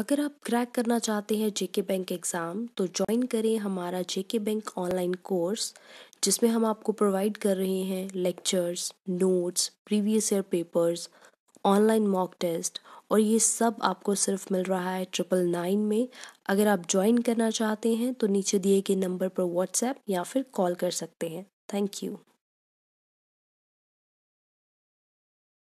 अगर आप क्रैक करना चाहते हैं जेके बैंक एग्ज़ाम तो ज्वाइन करें हमारा जेके बैंक ऑनलाइन कोर्स जिसमें हम आपको प्रोवाइड कर रहे हैं lectures notes previous year papers online mock test और ये सब आपको सिर्फ मिल रहा है ट्रिपल नाइन में अगर आप ज्वाइन करना चाहते हैं तो नीचे दिए गए नंबर पर व्हाट्सएप या फिर कॉल कर सकते हैं थैंक यू